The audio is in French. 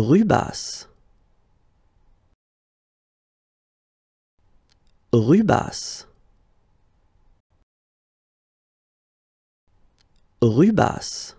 Rue basse. Rue basse. Rue basse.